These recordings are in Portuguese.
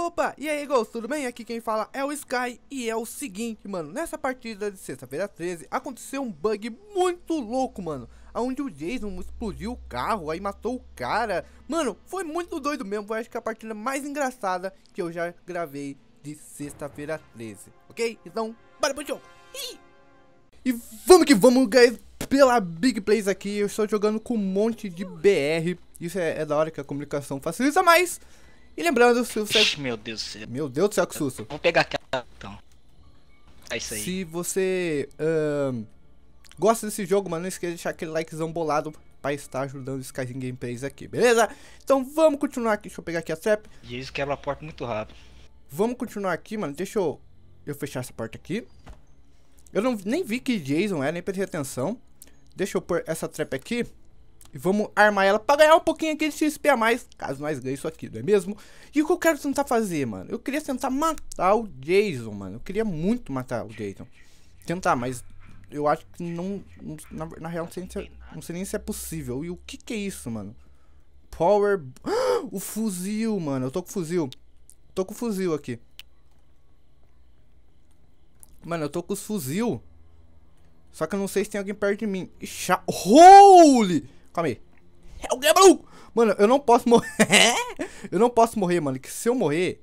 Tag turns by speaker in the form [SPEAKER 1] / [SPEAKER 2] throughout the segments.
[SPEAKER 1] Opa, e aí, Ghost, tudo bem? Aqui quem fala é o Sky e é o seguinte, mano, nessa partida de sexta-feira 13 aconteceu um bug muito louco, mano, onde o Jason explodiu o carro, aí matou o cara, mano, foi muito doido mesmo, foi acho que a partida mais engraçada que eu já gravei de sexta-feira 13, ok? Então, bora pro jogo! E vamos que vamos, guys, pela Big Plays aqui, eu estou jogando com um monte de BR, isso é, é da hora que a comunicação facilita, mais e lembrando, se você. Ixi, meu Deus do céu. Meu Deus do céu, que susto. Vou pegar aquela então. É isso aí. Se você uh, gosta desse jogo, mano, não esqueça de deixar aquele likezão bolado pra estar ajudando o Skyrim Gameplays aqui, beleza? Então vamos continuar aqui. Deixa eu pegar aqui a trap. eles quebra a porta muito rápido. Vamos continuar aqui, mano. Deixa eu, eu fechar essa porta aqui. Eu não, nem vi que Jason é, nem prestei atenção. Deixa eu pôr essa trap aqui. E vamos armar ela pra ganhar um pouquinho aqui de XP a mais, caso nós ganhe isso aqui, não é mesmo? E o que eu quero tentar fazer, mano? Eu queria tentar matar o Jason, mano. Eu queria muito matar o Jason. Tentar, mas eu acho que não... Na, na real, não sei, se, é, não sei, nem se é possível. E o que que é isso, mano? Power... Ah, o fuzil, mano. Eu tô com fuzil. Tô com fuzil aqui. Mano, eu tô com os fuzil. Só que eu não sei se tem alguém perto de mim. Ixi, holy! Calma aí. É o maluco? Mano, eu não posso morrer. eu não posso morrer, mano. Que se eu morrer.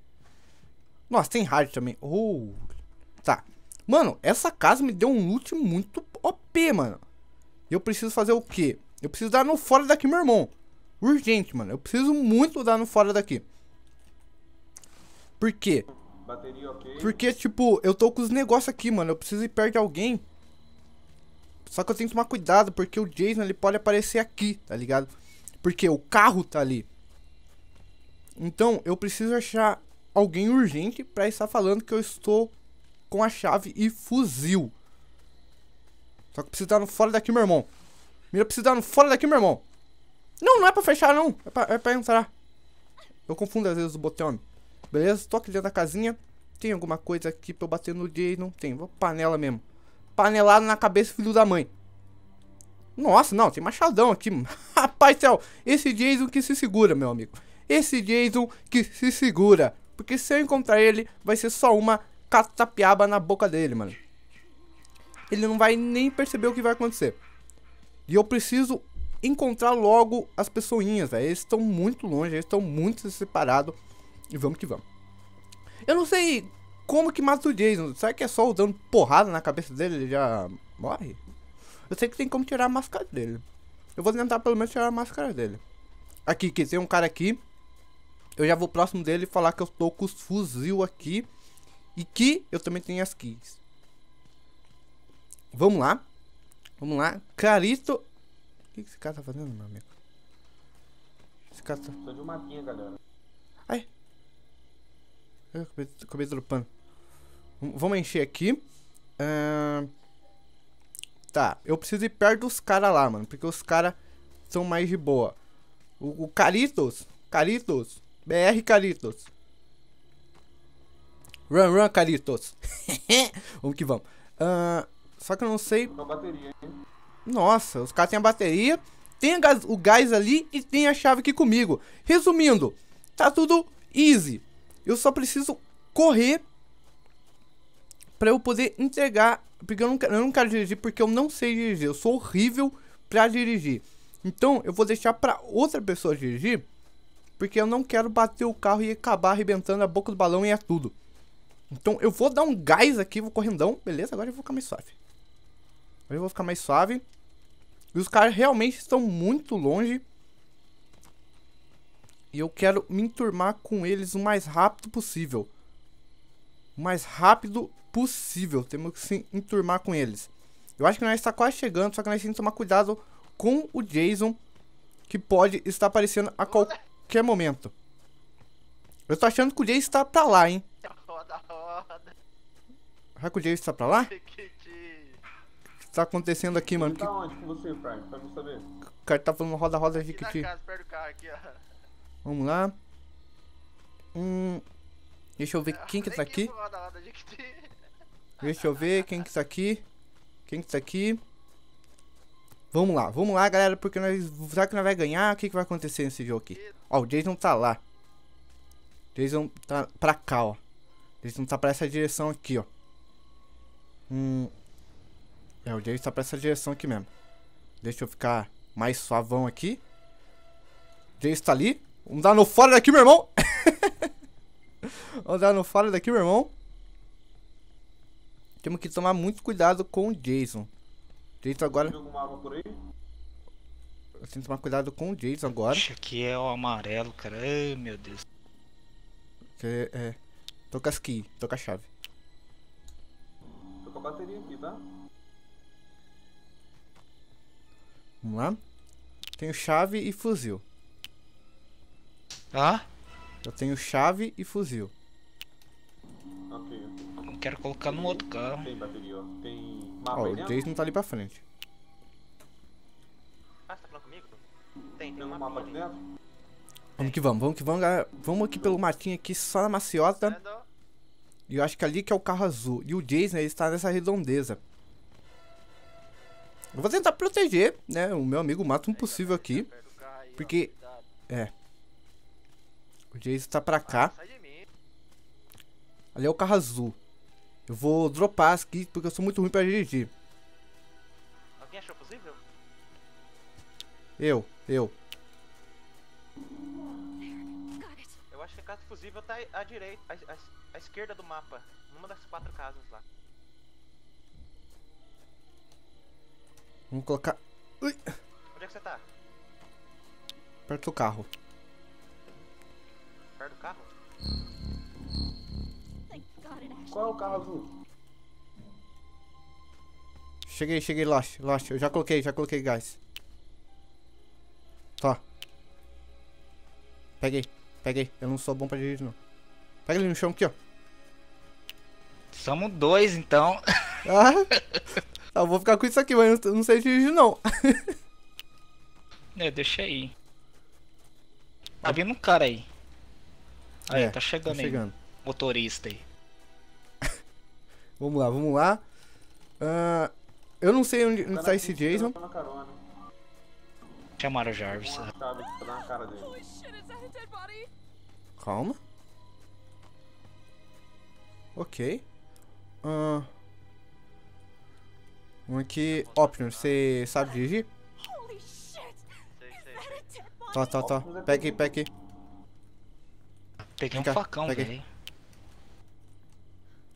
[SPEAKER 1] Nossa, tem hard também. Oh. Tá. Mano, essa casa me deu um loot muito OP, mano. Eu preciso fazer o quê? Eu preciso dar no fora daqui, meu irmão. Urgente, mano. Eu preciso muito dar no fora daqui. Por quê? Bateria, Porque, tipo, eu tô com os negócios aqui, mano. Eu preciso ir perto de alguém só que eu tenho que tomar cuidado porque o Jason ele pode aparecer aqui, tá ligado? Porque o carro tá ali. Então eu preciso achar alguém urgente para estar falando que eu estou com a chave e fuzil. Só que preciso dar no fora daqui, meu irmão. Mira, preciso dar no fora daqui, meu irmão. Não, não é pra fechar, não. É pra, é pra entrar. Eu confundo às vezes o botão. Beleza? Tô aqui dentro da casinha. Tem alguma coisa aqui pra eu bater no Jason? Não tem. Vou panela mesmo panelada na cabeça, filho da mãe. Nossa, não, tem machadão aqui. Rapaz, céu, esse Jason que se segura, meu amigo. Esse Jason que se segura. Porque se eu encontrar ele, vai ser só uma catapiaba na boca dele, mano. Ele não vai nem perceber o que vai acontecer. E eu preciso encontrar logo as pessoinhas, velho. Eles estão muito longe, eles estão muito separados. E vamos que vamos. Eu não sei como que mata o Jason? Será que é só usando porrada na cabeça dele ele já morre? Eu sei que tem como tirar a máscara dele. Eu vou tentar pelo menos tirar a máscara dele. Aqui, que tem um cara aqui. Eu já vou próximo dele e falar que eu tô com os fuzil aqui. E que eu também tenho as keys. Vamos lá. Vamos lá. Carito. O que esse cara tá fazendo, meu amigo? Esse cara tá. Tô de uma pinha, galera. Eu é, acabei, acabei dropando. Vamos encher aqui. Uh, tá, eu preciso ir perto dos caras lá, mano. Porque os caras são mais de boa. O, o Caritos. Caritos. BR Caritos. Run, run, Caritos. vamos que vamos. Uh, só que eu não sei. Bateria, Nossa, os caras têm a bateria, tem o gás ali e tem a chave aqui comigo. Resumindo, tá tudo easy. Eu só preciso correr para eu poder entregar. Porque eu não, eu não quero dirigir porque eu não sei dirigir. Eu sou horrível para dirigir. Então eu vou deixar para outra pessoa dirigir. Porque eu não quero bater o carro e acabar arrebentando a boca do balão e é tudo. Então eu vou dar um gás aqui, vou correndão. Beleza, agora eu vou ficar mais suave. Agora eu vou ficar mais suave. E os caras realmente estão muito longe. E eu quero me enturmar com eles o mais rápido possível. O mais rápido possível. Temos que se enturmar com eles. Eu acho que nós está quase chegando, só que nós temos que tomar cuidado com o Jason, que pode estar aparecendo a qualquer momento. Eu tô achando que o Jason está pra lá, hein? Roda, tá roda. Será que o Jason está pra lá? O que, está acontecendo aqui, mano? Tá onde com você, Frank? Pra eu saber. O cara tá falando roda-roda aqui. Aqui na casa, perto do carro, aqui, ó. Vamos lá. Hum, deixa eu ver quem que tá aqui. Deixa eu ver quem que tá aqui. Quem que tá aqui. Vamos lá, vamos lá, galera, porque nós... Será que nós vai ganhar? O que, que vai acontecer nesse jogo aqui? Ó, o Jason tá lá. Jason tá pra cá, ó. Jason tá pra essa direção aqui, ó. Hum... É, o Jason tá pra essa direção aqui mesmo. Deixa eu ficar mais suavão aqui. Jason tá ali. Vamos dar no fora daqui, meu irmão. Vamos dar no fora daqui, meu irmão. Temos que tomar muito cuidado com o Jason. Jason agora... Eu tenho que tomar cuidado com o Jason agora. Isso aqui é o amarelo, cara. Ai, meu Deus. É, é. Tô com as key, tô com a chave. Tô com a bateria aqui, tá? Vamos lá. Tenho chave e fuzil. Ah? Eu tenho chave e fuzil. Ok, Eu quero colocar no outro carro. Tem bateria, ó. Tem mapa Ó, o né? Jason tá ali pra frente. Ah, você tá falando comigo? Tem, tem, tem um mapa, mapa dentro? Vamos que vamos, vamos que vamos, galera. Vamos aqui pelo matinho aqui, só na maciota. E eu acho que ali que é o carro azul. E o Jason, ele está nessa redondeza. Eu vou tentar proteger, né? O meu amigo mata um possível aqui. Porque... É... O Jason tá pra cá. Ali é o carro azul. Eu vou dropar as aqui porque eu sou muito ruim pra dirigir. Alguém achou possível? Eu, eu. Eu acho que a casa fusível tá à direita, à, à, à esquerda do mapa. Numa das quatro casas lá. Vamos colocar... Ui. Onde é que você tá? Perto do carro do carro? Qual é o carro azul? Cheguei, cheguei, Lash, Lash. Eu já coloquei, já coloquei gás. Tá. Peguei, peguei. Eu não sou bom pra dirigir, não. Pega ele no chão aqui, ó. Somos dois, então. Ah. ah, eu vou ficar com isso aqui, mas eu não sei dirigir, não. É, deixa aí. Tá vindo um cara aí é, tá chegando, tá chegando. aí. Motorista aí. vamos lá, vamos lá. Uh, eu não sei onde, tá, tá esse Jason. Tá Chamaram o Jarvis. Calma. Ok. Uh, um aqui. Options, você sabe dirigir?
[SPEAKER 2] Tá, tá, tá. É pega aí,
[SPEAKER 1] pega aí. Peguei Vem um cá, facão, velho.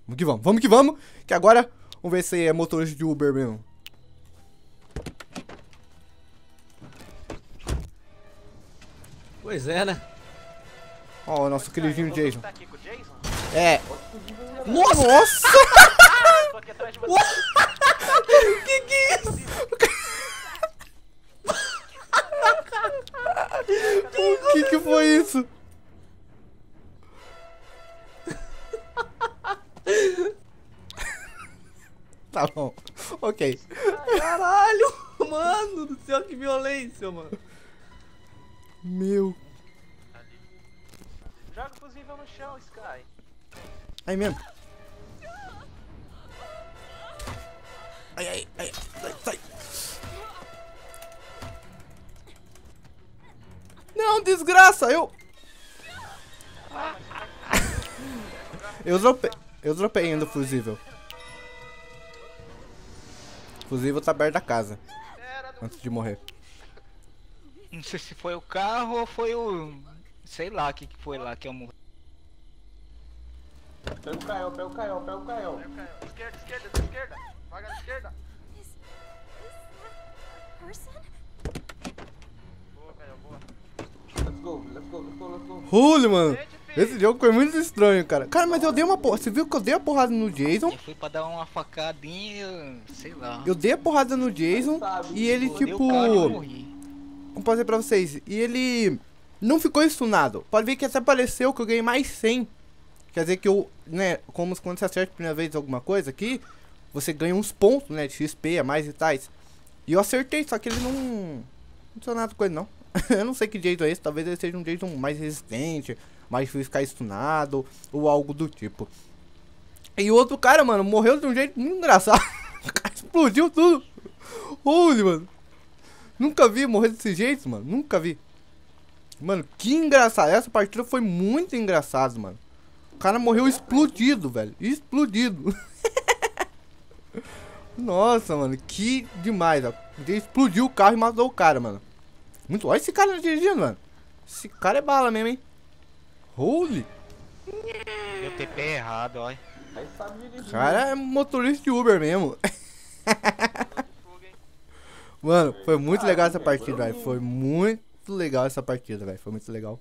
[SPEAKER 1] Vamos que vamos, vamos que vamos. Que agora, vamos ver se é motorista de Uber mesmo. Pois é, né? Ó, o nosso queridinho Jason. Tá Jason. É. Nossa! Nossa! que que é isso? o que que foi isso? Tá bom. Ok. Caralho, mano do céu, que violência, mano. Meu. Joga o fusível no chão, Sky. Aí mesmo. Ai, ai, ai. Sai, sai. Não, desgraça, eu... Eu dropei, eu dropei ainda o fusível. Inclusive eu o taber da casa. Antes de morrer. Não sei se foi o carro ou foi o. Sei lá o que, foi lá que eu morri. Pega o Caio, pega o Caio, pega o Caio. Esquerda, esquerda, esquerda. Vai da esquerda. Boa, Caio, boa. Let's go, let's go, let's go, let's go. Hule, mano. Esse jogo foi muito estranho, cara. Cara, mas eu dei uma porra. Você viu que eu dei a porrada no Jason? Eu fui pra dar uma facadinha, sei lá. Eu dei a porrada no Jason sabe, e ele, tipo. Como posso dizer pra vocês? E ele não ficou estunado. Pode ver que até apareceu que eu ganhei mais 100. Quer dizer que eu, né, como quando você acerta a primeira vez alguma coisa aqui, você ganha uns pontos, né, de XP a mais e tais. E eu acertei, só que ele não... Não funcionou nada com ele, não. eu não sei que jeito é esse, talvez ele seja um jeito mais resistente, mas fui ficar stunado ou algo do tipo. E outro cara, mano, morreu de um jeito muito engraçado. explodiu tudo. Holy, mano. Nunca vi morrer desse jeito, mano. Nunca vi. Mano, que engraçado. Essa partida foi muito engraçada, mano. O cara morreu explodido, velho. Explodido. Nossa, mano. Que demais, ó. explodiu o carro e matou o cara, mano. Muito. Olha esse cara dirigindo, mano. Esse cara é bala mesmo, hein. Holy! Meu TP é errado, olha. Cara, é motorista de Uber mesmo. Mano, foi muito legal essa partida, velho. Foi muito legal essa partida, velho. Foi muito legal.